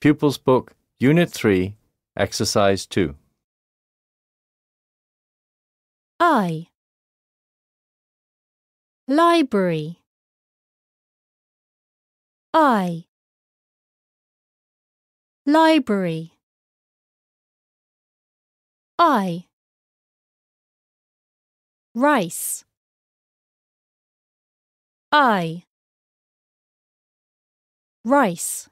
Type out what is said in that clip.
Pupils Book, Unit 3, Exercise 2. I. Library. I. Library. I. Rice. I. Rice.